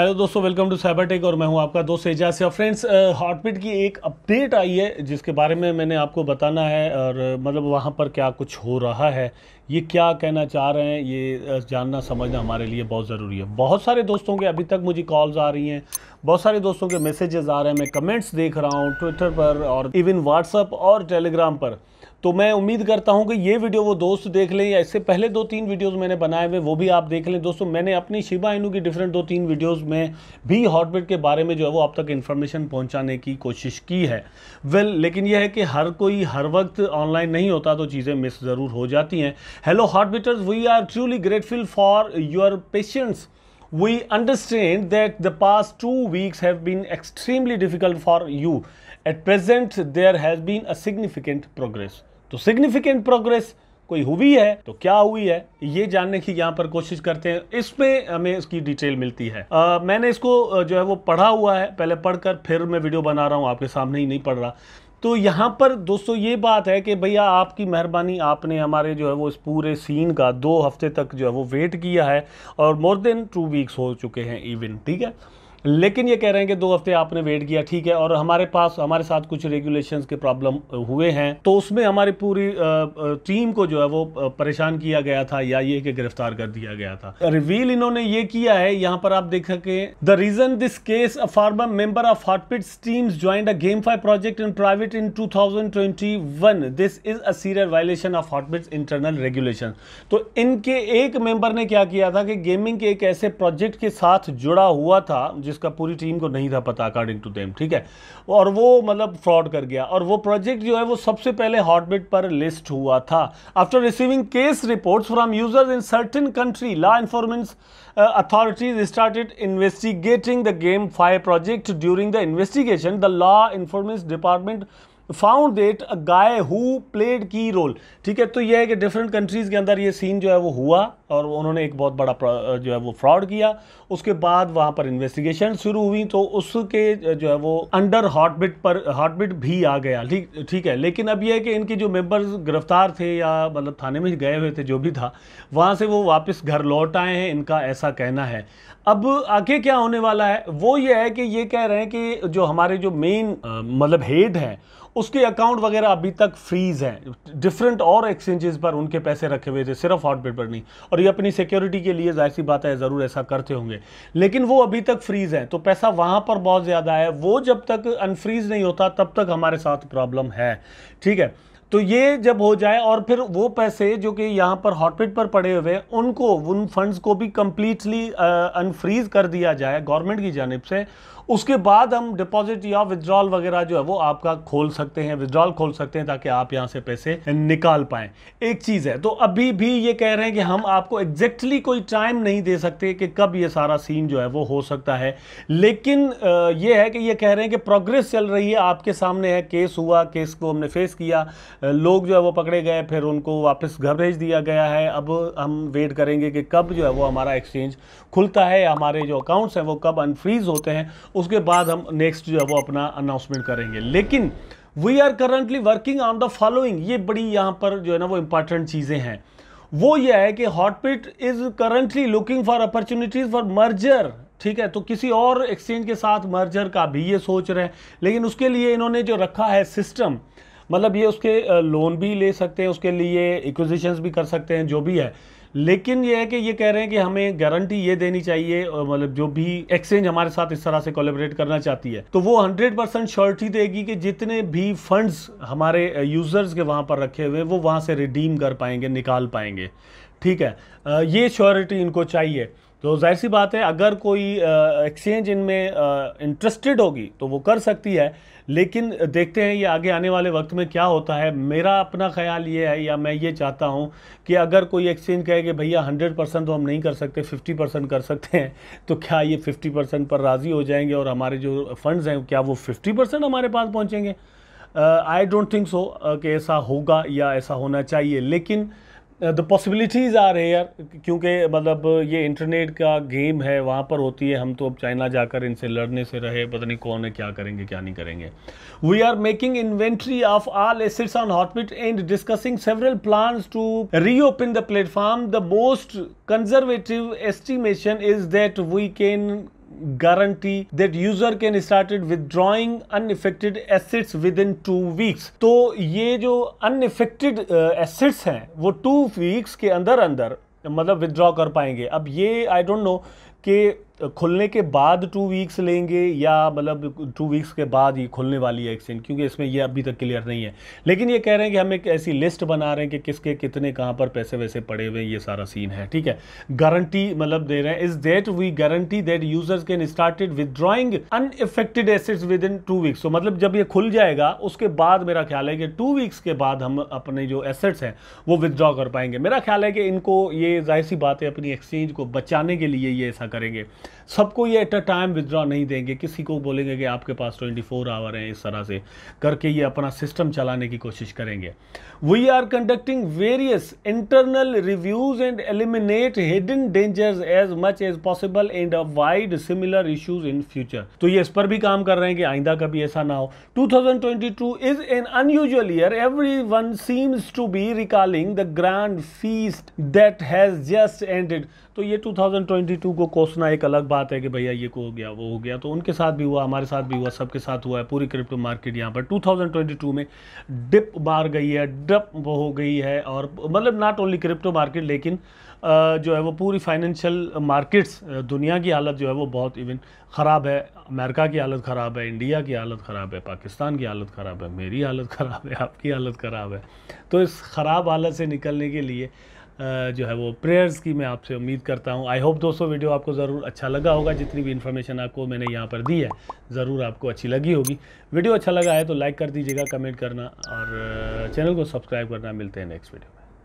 Hello दोस्तों welcome to cyber tech और मैं हूं आपका दोस्त एजाज और फ्रेंड्स हॉटबिट की एक अपडेट आई है जिसके बारे में मैंने आपको बताना है और मतलब वहां पर क्या कुछ हो रहा है ये क्या कहना चाह रहे हैं ये जानना समझना हमारे लिए बहुत ज़रूरी है बहुत सारे दोस्तों के अभी तक मुझे कॉल्स आ रही हैं बहुत सारे दोस्तों के मैसेजेस आ रहे हैं मैं कमेंट्स देख रहा हूँ ट्विटर पर और इवन व्हाट्सअप और टेलीग्राम पर तो मैं उम्मीद करता हूं कि ये वीडियो वो दोस्त देख लें या इससे पहले दो तीन वीडियोस मैंने बनाए हुए वो भी आप देख लें दोस्तों मैंने अपनी शिबा इनू की डिफरेंट दो तीन वीडियोस में भी हॉटबेड के बारे में जो है वो आप तक इन्फॉर्मेशन पहुंचाने की कोशिश की है वेल लेकिन यह है कि हर कोई हर वक्त ऑनलाइन नहीं होता तो चीज़ें मिस ज़रूर हो जाती हैं Hello, heart beaters. We are truly grateful for your patience. We understand that the past two weeks have been extremely difficult for you. At present, there has been a significant progress. तो significant progress कोई हुई है तो क्या हुई है ये जानने की यहाँ पर कोशिश करते हैं इसमें हमें इसकी डिटेल मिलती है आ, मैंने इसको जो है वो पढ़ा हुआ है पहले पढ़कर फिर मैं वीडियो बना रहा हूँ आपके सामने ही नहीं पढ़ रहा तो यहाँ पर दोस्तों ये बात है कि भैया आपकी मेहरबानी आपने हमारे जो है वो इस पूरे सीन का दो हफ्ते तक जो है वो वेट किया है और मोर देन टू वीक्स हो चुके हैं इवन ठीक है लेकिन ये कह रहे हैं कि दो हफ्ते आपने वेट किया ठीक है और हमारे पास हमारे साथ कुछ रेगुलेशंस के प्रॉब्लम हुए हैं तो उसमें हमारी पूरी टीम को जो है वो परेशान किया गया था या ये कि गिरफ्तार कर दिया गया था रिवील इन्होंने ये किया है यहाँ पर आप देख सके the reason this case a former member of Hotbit team joined a game five project in private in to this is a serious violation of Hotbit internal regulation तो इनके एक मेंबर ने क्या किया था कि गेमिंग के एक ऐसे प्रोजेक्ट के साथ जुड़ा हुआ था जो जिसका पूरी टीम को नहीं था पता अकॉर्डिंग टू देम ठीक है और वो मतलब फ्रॉड कर गया और वो प्रोजेक्ट जो है वो सबसे पहले हॉटबिट पर लिस्ट हुआ था after receiving case reports from users in certain country law enforcement authorities started investigating the game five project during the investigation the law enforcement department found that a guy who played key role ठीक है तो यह है कि different countries के अंदर ये scene जो है वो हुआ और उन्होंने एक बहुत बड़ा जो है वो फ्रॉड किया उसके बाद वहाँ पर इन्वेस्टिगेशन शुरू हुई तो उसके जो है वो अंडर हॉटबिट पर हॉटबिट भी आ गया ठीक ठीक है लेकिन अब यह है कि इनके जो मेंबर्स गिरफ्तार थे या मतलब थाने में गए हुए थे जो भी था वहाँ से वो वापस घर लौट आए हैं इनका ऐसा कहना है अब आगे क्या होने वाला है वो ये है कि ये कह रहे हैं कि जो हमारे जो मेन मतलब हेड हैं उसके अकाउंट वगैरह अभी तक फ्रीज हैं डिफरेंट और एक्सचेंजेस पर उनके पैसे रखे हुए थे सिर्फ हॉटबिट पर नहीं और और ये अपनी सिक्योरिटी के लिए जाहिर सी बात है ज़रूर ऐसा करते होंगे लेकिन वो अभी तक फ्रीज़ हैं तो पैसा वहाँ पर बहुत ज़्यादा है वो जब तक अनफ्रीज़ नहीं होता तब तक हमारे साथ प्रॉब्लम है ठीक है तो ये जब हो जाए और फिर वो पैसे जो कि यहाँ पर हॉटपिट पर पड़े हुए हैं उनको उन फंड्स को भी कम्प्लीटली अनफ्रीज कर दिया जाए गवर्नमेंट की जानब से उसके बाद हम डिपॉजिट या विदड्रॉल वगैरह जो है वो आपका खोल सकते हैं विदड्रॉल खोल सकते हैं ताकि आप यहाँ से पैसे निकाल पाएँ एक चीज़ है तो अभी भी ये कह रहे हैं कि हम आपको एग्जैक्टली कोई टाइम नहीं दे सकते कि कब ये सारा सीन जो है वो हो सकता है लेकिन ये है कि ये कह रहे हैं कि प्रोग्रेस चल रही है आपके सामने है केस हुआ केस को हमने फेस किया लोग जो है वो पकड़े गए फिर उनको वापस घर भेज दिया गया है अब हम वेट करेंगे कि कब जो है वो हमारा एक्सचेंज खुलता है हमारे जो अकाउंट्स हैं वो कब अनफ्रीज होते हैं उसके बाद हम नेक्स्ट जो है वो अपना अनाउंसमेंट करेंगे लेकिन we are currently working on the following ये बड़ी यहाँ पर जो है ना वो इंपॉर्टेंट चीज़ें हैं वो ये है कि Hotbit is currently looking for opportunities for merger ठीक है तो किसी और एक्सचेंज के साथ मर्जर का भी ये सोच रहे हैं लेकिन उसके लिए इन्होंने जो रखा है सिस्टम मतलब ये उसके लोन भी ले सकते हैं उसके लिए इक्विजिशंस भी कर सकते हैं जो भी है लेकिन ये है कि ये कह रहे हैं कि हमें गारंटी ये देनी चाहिए मतलब जो भी एक्सचेंज हमारे साथ इस तरह से कोलेबरेट करना चाहती है तो वो 100 परसेंट श्योरिटी देगी कि जितने भी फंड्स हमारे यूजर्स के वहाँ पर रखे हुए वो वहाँ से रिडीम कर पाएंगे निकाल पाएंगे ठीक है ये श्योरिटी इनको चाहिए तो जाहिर सी बात है अगर कोई एक्सचेंज इनमें इंटरेस्टेड होगी तो वो कर सकती है लेकिन देखते हैं ये आगे आने वाले वक्त में क्या होता है मेरा अपना ख्याल ये है या मैं ये चाहता हूँ कि अगर कोई एक्सचेंज कहे कि भैया 100 परसेंट तो हम नहीं कर सकते 50 परसेंट कर सकते हैं तो क्या ये 50 परसेंट पर राज़ी हो जाएंगे और हमारे जो फंड्स हैं क्या वो 50 परसेंट हमारे पास पहुँचेंगे आई डोंट थिंक सो कि ऐसा होगा या ऐसा होना चाहिए लेकिन uh, द पॉसिबिलिटीज़ रहे यार क्योंकि मतलब ये इंटरनेट का गेम है वहाँ पर होती है हम तो अब चाइना जाकर इनसे लड़ने से रहे पता नहीं कौन है क्या करेंगे क्या नहीं करेंगे we are making inventory of all assets on Hotbit and discussing several plan to reopen the platform the most conservative estimation is that we can guarantee that user can started withdrawing unaffected assets within two weeks तो ये जो unaffected assets हैं वो two weeks के अंदर अंदर मतलब withdraw कर पाएंगे अब ये आई डोंट नो कि खुलने के बाद टू वीक्स लेंगे या मतलब टू वीक्स के बाद ही खुलने वाली है एक्सचेंज क्योंकि इसमें ये अभी तक क्लियर नहीं है लेकिन ये कह रहे हैं कि हम एक ऐसी लिस्ट बना रहे हैं कि किसके कितने कहाँ पर पैसे वैसे पड़े हुए हैं ये सारा सीन है ठीक है गारंटी मतलब दे रहे हैं is that we guarantee that users can started withdrawing unaffected assets within two weeks तो मतलब जब ये खुल जाएगा उसके बाद मेरा ख्याल है कि टू वीक्स के बाद हम अपने जो एसेट्स हैं वो विदड्रॉ कर पाएंगे मेरा ख्याल है कि इनको ये जाहिर सी बात है अपनी एक्सचेंज को बचाने के लिए ये ऐसा करेंगे सबको ये एट अ टाइम विदड्रॉ नहीं देंगे किसी को बोलेंगे कि आपके पास 24 फोर आवर हैं इस तरह से करके ये अपना सिस्टम चलाने की कोशिश करेंगे we are conducting various internal reviews and eliminate hidden dangers as much as possible and avoid similar issues in future तो ये इस पर भी काम कर रहे हैं कि आइंदा कभी ऐसा ना हो 2022 an unusual year everyone seems to be recalling the grand feast that has just ended तो ये 2022 को कोसना एक अलग बात है कि भैया ये को हो गया वो हो गया तो उनके साथ भी हुआ हमारे साथ भी हुआ सबके साथ हुआ है पूरी क्रिप्टो मार्केट यहाँ पर 2022 में डिप मार गई है डप वो हो गई है और मतलब नॉट ओनली क्रिप्टो मार्केट लेकिन जो है वो पूरी फाइनेंशियल मार्केट्स दुनिया की हालत जो है वो बहुत इवन ख़राब है अमेरिका की हालत ख़राब है इंडिया की हालत ख़राब है पाकिस्तान की हालत ख़राब है मेरी हालत ख़राब है आपकी हालत ख़राब है तो इस ख़राब हालत से निकलने के लिए जो है वो प्रेयर्स की मैं आपसे उम्मीद करता हूँ आई होप दोस्तों वीडियो आपको ज़रूर अच्छा लगा होगा जितनी भी इन्फॉर्मेशन आपको मैंने यहाँ पर दी है ज़रूर आपको अच्छी लगी होगी वीडियो अच्छा लगा है तो लाइक कर दीजिएगा कमेंट करना और चैनल को सब्सक्राइब करना मिलते हैं नेक्स्ट वीडियो में